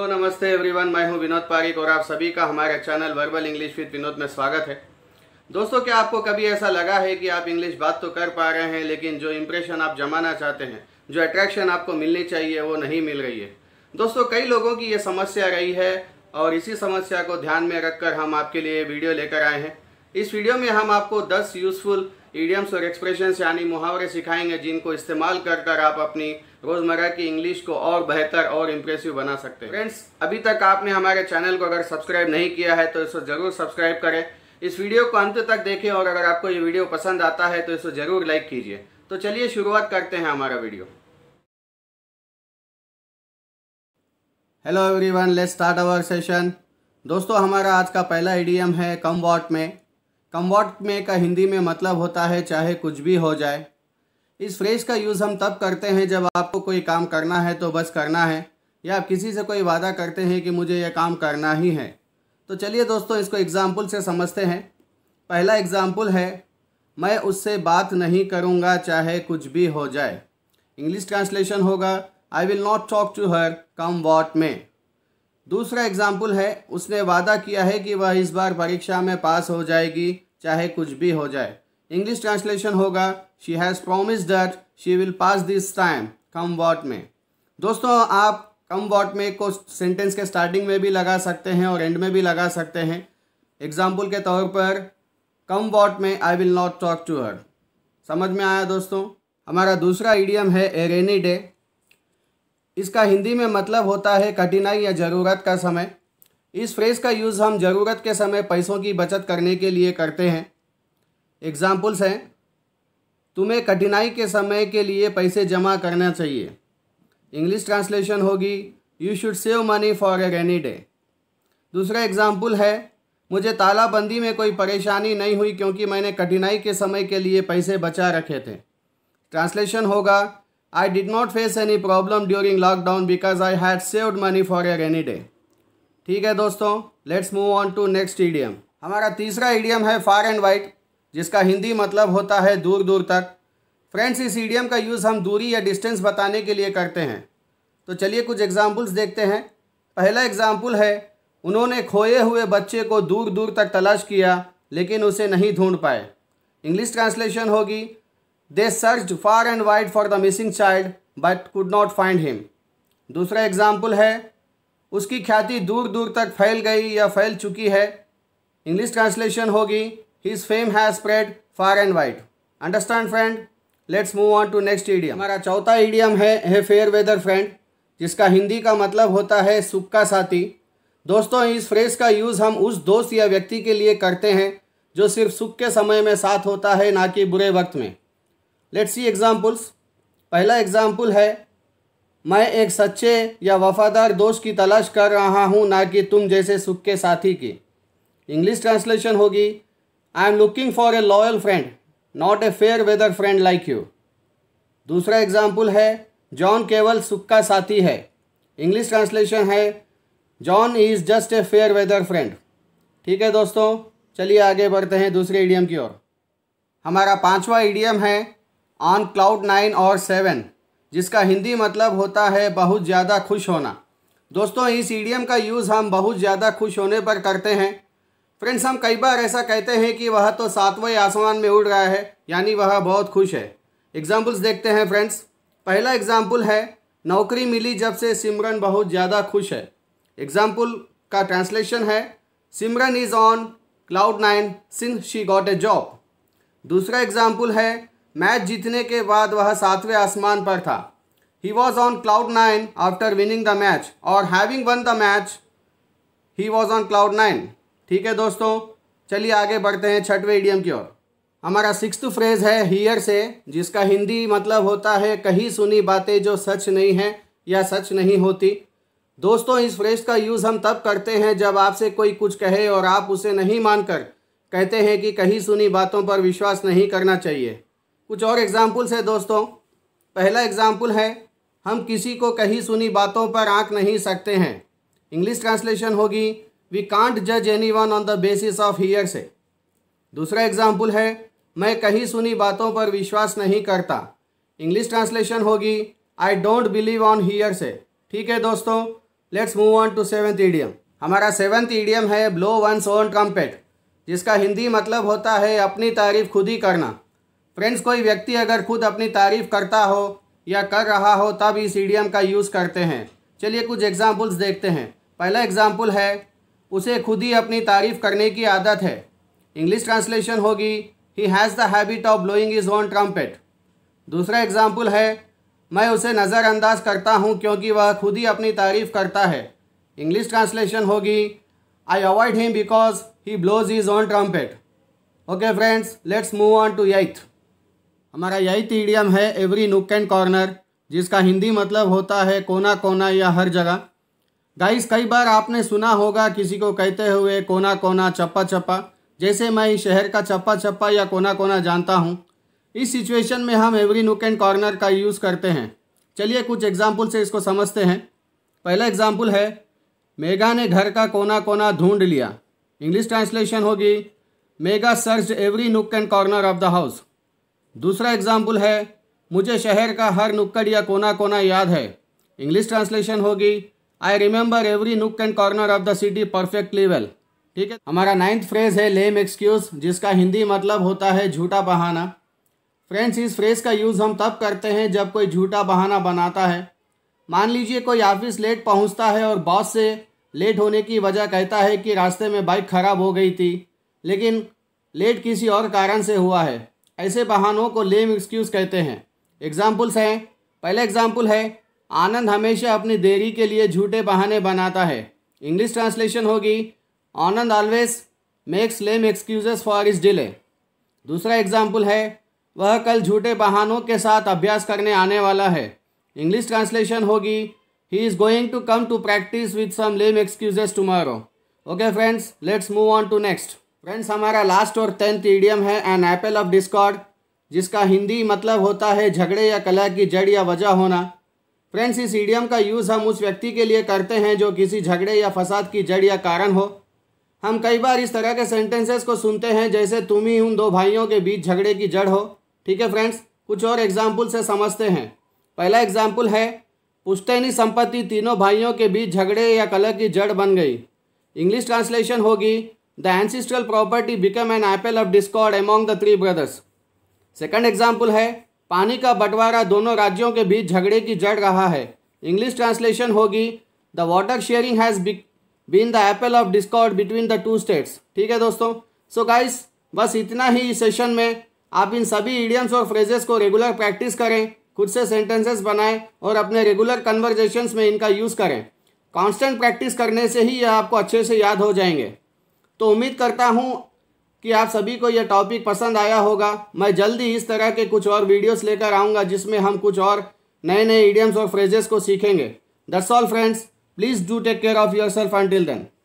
Hello नमस्ते everyone मैं हूं विनोद पारिक और आप सभी का हमारे channel verbal English with Vinod में स्वागत है दोस्तों क्या आपको कभी ऐसा लगा है कि आप इंग्लिश बात तो कर पा रहे हैं लेकिन जो इम्प्रेशन आप जमाना चाहते हैं जो अट्रैक्शन आपको मिलनी चाहिए वो नहीं मिल रही है दोस्तों कई लोगों की ये समस्या रही है और इसी समस्या को ध्यान में रखकर हम आपके लिए वीडियो लेकर आए हैं इस वीडियो में हम आपको दस यूज़फुल ईडियम्स और एक्सप्रेशंस यानी मुहावरे सिखाएंगे जिनको इस्तेमाल कर कर आप अपनी रोज़मर्रा की इंग्लिश को और बेहतर और इम्प्रेसिव बना सकते हैं फ्रेंड्स अभी तक आपने हमारे चैनल को अगर सब्सक्राइब नहीं किया है तो इसको ज़रूर सब्सक्राइब करें इस वीडियो को अंत तक देखें और अगर आपको ये वीडियो पसंद आता है तो इसको ज़रूर लाइक कीजिए तो चलिए शुरुआत करते हैं हमारा video hello everyone let's start our session दोस्तों हमारा आज का पहला ईडीएम है कम वॉट में कमवर्ट में का हिंदी में मतलब होता है चाहे कुछ भी हो जाए इस फ्रेज का यूज़ हम तब करते हैं जब आपको कोई काम करना है तो बस करना है या आप किसी से कोई वादा करते हैं कि मुझे यह काम करना ही है तो चलिए दोस्तों इसको एग्ज़ाम्पल से समझते हैं पहला एग्ज़ाम्पल है मैं उससे बात नहीं करूँगा चाहे कुछ भी हो जाए इंग्लिश ट्रांसलेशन होगा I will not talk to her come what में दूसरा एग्जाम्पल है उसने वादा किया है कि वह इस बार परीक्षा में पास हो जाएगी चाहे कुछ भी हो जाए इंग्लिश ट्रांसलेशन होगा she has promised that she will pass this time come what में दोस्तों आप कम वॉट में को सेंटेंस के स्टार्टिंग में भी लगा सकते हैं और एंड में भी लगा सकते हैं एग्जाम्पल के तौर पर कम वॉट में I will not talk to her समझ में आया दोस्तों हमारा दूसरा ईडियम है ए रेनी डे इसका हिंदी में मतलब होता है कठिनाई या ज़रूरत का समय इस फ्रेज़ का यूज़ हम ज़रूरत के समय पैसों की बचत करने के लिए करते हैं एग्ज़ाम्पल्स हैं तुम्हें कठिनाई के समय के लिए पैसे जमा करना चाहिए इंग्लिश ट्रांसलेशन होगी you should save money for a rainy day दूसरा एग्ज़ाम्पल है मुझे तालाबंदी में कोई परेशानी नहीं हुई क्योंकि मैंने कठिनाई के समय के लिए पैसे बचा रखे थे ट्रांसलेशन होगा I did not face any problem during lockdown because I had saved money for a rainy day. ठीक है दोस्तों let's move on to next idiom हमारा तीसरा ईडियम है फार एंड वाइट जिसका हिंदी मतलब होता है दूर दूर तक फ्रेंड्स इस ईडियम का यूज़ हम दूरी या डिस्टेंस बताने के लिए करते हैं तो चलिए कुछ एग्जाम्पल्स देखते हैं पहला एग्जाम्पल है उन्होंने खोए हुए बच्चे को दूर दूर तक तलाश किया लेकिन उसे नहीं ढूंढ पाए इंग्लिश ट्रांसलेशन होगी they search far and wide for the missing child but could not find him दूसरा एग्जाम्पल है उसकी ख्याति दूर दूर तक फैल गई या फैल चुकी है इंग्लिश ट्रांसलेशन होगी his fame has spread far and wide understand friend let's move on to next idiom हमारा चौथा ईडियम है है फेयर वेदर फ्रेंड जिसका हिंदी का मतलब होता है सुख का साथी दोस्तों इस फ्रेज का यूज़ हम उस दोस्त या व्यक्ति के लिए करते हैं जो सिर्फ सुख के समय में साथ होता है ना कि बुरे वक्त में लेट्स सी एग्ज़ाम्पल्स पहला एग्ज़ाम्पल है मैं एक सच्चे या वफादार दोस्त की तलाश कर रहा हूँ ना कि तुम जैसे सुख के साथी की इंग्लिश ट्रांसलेशन होगी I am looking for a loyal friend not a fair weather friend like you दूसरा एग्जाम्पल है जॉन केवल सुख का साथी है इंग्लिश ट्रांसलेशन है John is just a fair weather friend ठीक है दोस्तों चलिए आगे बढ़ते हैं दूसरे ईडियम की ओर हमारा पांचवा ईडियम है ऑन क्लाउड नाइन और सेवन जिसका हिंदी मतलब होता है बहुत ज़्यादा खुश होना दोस्तों इस ईडियम का यूज़ हम बहुत ज़्यादा खुश होने पर करते हैं फ्रेंड्स हम कई बार ऐसा कहते हैं कि वह तो सातवें आसमान में उड़ रहा है यानी वह बहुत खुश है एग्जाम्पल्स देखते हैं फ्रेंड्स पहला एग्ज़ाम्पल है नौकरी मिली जब से सिमरन बहुत ज़्यादा खुश है एग्ज़ाम्पल का ट्रांसलेशन है Simran is on cloud nine since she got a job दूसरा एग्ज़ाम्पल है मैच जीतने के बाद वह सातवें आसमान पर था he was on cloud nine after winning the match और having won the match he was on cloud nine ठीक है दोस्तों चलिए आगे बढ़ते हैं छठवें ईडियम की ओर हमारा सिक्स फ्रेज है हीयर से जिसका हिंदी मतलब होता है कहीं सुनी बातें जो सच नहीं है या सच नहीं होती दोस्तों इस फ्रेज का यूज़ हम तब करते हैं जब आपसे कोई कुछ कहे और आप उसे नहीं मानकर कहते हैं कि कहीं सुनी बातों पर विश्वास नहीं करना चाहिए कुछ और एग्ज़ाम्पल्स है दोस्तों पहला एग्ज़ाम्पल है हम किसी को कही सुनी बातों पर आँख नहीं सकते हैं इंग्लिश ट्रांसलेशन होगी वी कांट जज anyone on the basis of hearsay दूसरा एग्ज़ाम्पल है मैं कहीं सुनी बातों पर विश्वास नहीं करता इंग्लिश ट्रांसलेशन होगी I don't believe on hearsay ठीक है दोस्तों let's move on to seventh idiom हमारा सेवन्थ ईडियम है ब्लो वन सोन ट्रम्पेट जिसका हिंदी मतलब होता है अपनी तारीफ खुद ही करना फ्रेंड्स कोई व्यक्ति अगर खुद अपनी तारीफ करता हो या कर रहा हो तब इस ईडियम का यूज़ करते हैं चलिए कुछ एग्ज़ाम्पल्स देखते हैं पहला एग्ज़ाम्पल है उसे खुद ही अपनी तारीफ करने की आदत है इंग्लिश ट्रांसलेशन होगी he has the habit of blowing his own trumpet दूसरा एग्ज़ाम्पल है मैं उसे नज़रअंदाज करता हूँ क्योंकि वह खुद ही अपनी तारीफ करता है इंग्लिश ट्रांसलेशन होगी I avoid him because he blows his own trumpet okay friends let's move on to eighth हमारा यही टीडियम है एवरी नुक एंड कॉर्नर जिसका हिंदी मतलब होता है कोना कोना या हर जगह गाइस कई बार आपने सुना होगा किसी को कहते हुए कोना कोना चप्पा चप्पा जैसे मैं इस शहर का चप्पा चप्पा या कोना कोना जानता हूँ इस सिचुएशन में हम एवरी नुक एंड कॉर्नर का यूज़ करते हैं चलिए कुछ एग्जाम्पल से इसको समझते हैं पहला एग्जाम्पल है मेगा ने घर का कोना कोना ढूंढ लिया इंग्लिश ट्रांसलेशन होगी made a search every nook and corner of the house दूसरा एग्जाम्पल है मुझे शहर का हर नुक्कड़ या कोना कोना याद है इंग्लिश ट्रांसलेशन होगी I remember every nook and corner of the city perfectly well ठीक है हमारा नाइन्थ फ्रेज है लेम एक्सक्यूज जिसका हिंदी मतलब होता है झूठा बहाना फ्रेंड्स इस फ्रेज का यूज़ हम तब करते हैं जब कोई झूठा बहाना बनाता है मान लीजिए कोई ऑफिस लेट पहुंचता है और बॉस से लेट होने की वजह कहता है कि रास्ते में बाइक खराब हो गई थी लेकिन लेट किसी और कारण से हुआ है ऐसे बहानों को लेम एक्सक्यूज़ कहते हैं एग्जाम्पल्स हैं पहला एग्जाम्पल है आनंद हमेशा अपनी देरी के लिए झूठे बहाने बनाता है इंग्लिश ट्रांसलेशन होगी Anand always makes lame excuses for his delay दूसरा एग्जाम्पल है वह कल झूठे बहानों के साथ अभ्यास करने आने वाला है इंग्लिश ट्रांसलेशन होगी he is going to come to practice with some lame excuses tomorrow okay friends let's move on to next friends हमारा लास्ट और टेंथ ईडियम है एन एपल ऑफ डिस्कॉर्ड जिसका हिंदी मतलब होता है झगड़े या कला की जड़ या वजह होना फ्रेंड्स इस ईडियम का यूज़ हम उस व्यक्ति के लिए करते हैं जो किसी झगड़े या फसाद की जड़ या कारण हो हम कई बार इस तरह के सेंटेंसेस को सुनते हैं जैसे तुम ही उन दो भाइयों के बीच झगड़े की जड़ हो ठीक है फ्रेंड्स कुछ और एग्जाम्पल से समझते हैं पहला एग्जाम्पल है पुश्तैनी संपत्ति तीनों भाइयों के बीच झगड़े या कलह की जड़ बन गई इंग्लिश ट्रांसलेशन होगी the ancestral property become an apple of discord among the three brothers second example है पानी का बंटवारा दोनों राज्यों के बीच झगड़े की जड़ रहा है इंग्लिश ट्रांसलेशन होगी the water sharing has been the apple of discord between the two states ठीक है दोस्तों सो so गाइस बस इतना ही इस सेशन में आप इन सभी इडियम्स और फ्रेजेस को रेगुलर प्रैक्टिस करें खुद से सेंटेंसेस बनाएं और अपने रेगुलर कन्वर्जेशंस में इनका यूज़ करें कॉन्स्टेंट प्रैक्टिस करने से ही यह आपको अच्छे से याद हो जाएंगे तो उम्मीद करता हूँ कि आप सभी को यह टॉपिक पसंद आया होगा मैं जल्दी इस तरह के कुछ और वीडियोस लेकर आऊँगा जिसमें हम कुछ और नए नए इडियम्स और फ्रेजेस को सीखेंगे दस all friends please do take care of yourself and till then